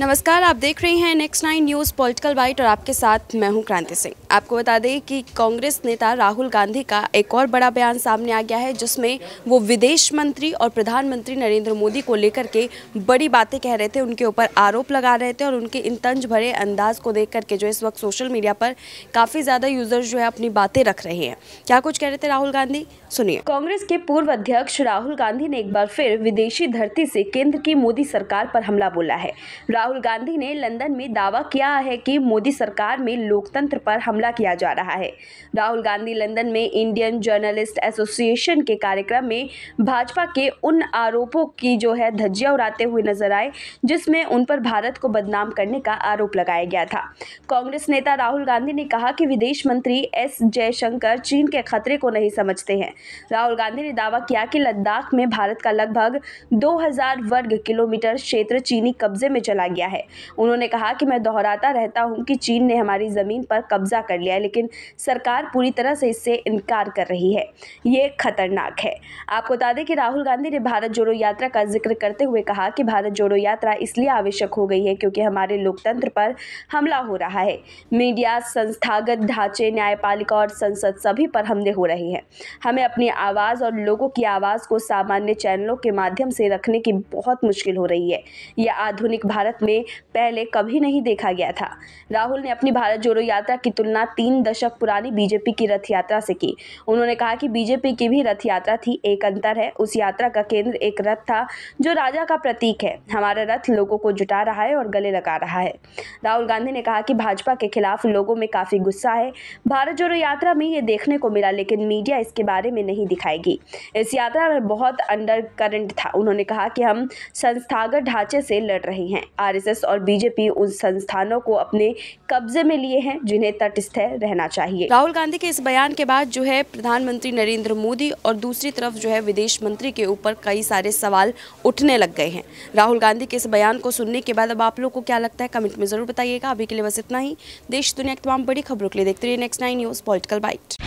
नमस्कार आप देख रहे हैं Next Nine News political byte और आपके साथ मैं हूं क्रांति सिंह आपको बता दें कि कांग्रेस नेता राहुल गांधी का एक और बड़ा बयान सामने आ गया है जिसमें वो विदेश मंत्री और प्रधानमंत्री नरेंद्र मोदी को लेकर के बड़ी बातें कह रहे थे उनके ऊपर आरोप लगा रहे थे और उनके इन तंज भरे अंदाज को देख करके जो इस वक्त सोशल मीडिया पर काफ़ी ज़्यादा यूजर्स जो है अपनी बातें रख रहे हैं क्या कुछ कह रहे थे राहुल गांधी सुनिए कांग्रेस के पूर्व अध्यक्ष राहुल गांधी ने एक बार फिर विदेशी धरती से केंद्र की मोदी सरकार पर हमला बोला है राहुल गांधी ने लंदन में दावा किया है कि मोदी सरकार में लोकतंत्र पर हमला किया जा रहा है राहुल गांधी लंदन में इंडियन जर्नलिस्ट एसोसिएशन के कार्यक्रम में भाजपा के उन आरोपों की जो है धज्जिया उड़ाते हुए नजर आए जिसमें उन पर भारत को बदनाम करने का आरोप लगाया गया था कांग्रेस नेता राहुल गांधी ने कहा कि विदेश मंत्री एस जयशंकर चीन के खतरे को नहीं समझते हैं राहुल गांधी ने दावा किया कि लद्दाख में भारत का लगभग दो वर्ग किलोमीटर क्षेत्र चीनी कब्जे में चला गया है उन्होंने कहा कि मैं दोहराता रहता हूं कि चीन ने हमारी ज़मीन पर कब्जा कर लिया है लेकिन सरकार पूरी तरह से इससे इनकार कर रही है ये खतरनाक है आपको बता दें कि राहुल गांधी ने भारत जोड़ो यात्रा का जिक्र करते हुए कहा कि भारत जोड़ो यात्रा इसलिए आवश्यक हो गई है क्योंकि हमारे लोकतंत्र पर हमला हो रहा है मीडिया संस्थागत ढांचे न्यायपालिका और संसद सभी पर हमले हो रहे हैं हमें अपनी आवाज़ और लोगों की आवाज़ को सामान्य चैनलों के माध्यम से रखने की बहुत मुश्किल हो रही है यह आधुनिक भारत में पहले कभी नहीं देखा गया था राहुल ने अपनी भारत जोड़ो यात्रा की तुलना तीन दशक पुरानी बीजेपी की रथ यात्रा से की उन्होंने कहा कि बीजेपी की भी रथ यात्रा थी एक अंतर है उस यात्रा का केंद्र एक रथ था जो राजा का प्रतीक है हमारा रथ लोगों को जुटा रहा है और गले लगा रहा है राहुल गांधी ने कहा कि भाजपा के खिलाफ लोगों में काफ़ी गुस्सा है भारत जोड़ो यात्रा में ये देखने को मिला लेकिन मीडिया इसके बारे में नहीं दिखाएगी इस यात्रा में बहुत अंडर करंट था उन्होंने कहा कि हम संस्थागत ढांचे से लड़ रहे हैं आर आरएसएस और बीजेपी उन संस्थानों को अपने कब्जे में लिए हैं जिन्हें तटस्थ रहना चाहिए राहुल गांधी के इस बयान के बाद जो है प्रधानमंत्री नरेंद्र मोदी और दूसरी तरफ जो है विदेश मंत्री के ऊपर कई सारे सवाल उठने लग गए हैं राहुल गांधी के इस बयान को सुनने के बाद अब आप लोग को क्या लगता है कमेंट में जरूर बताइएगा अभी के लिए बस इतना ही देश दुनिया की तमाम बड़ी खबरों के लिए देखते रहिए Next Nine News political bite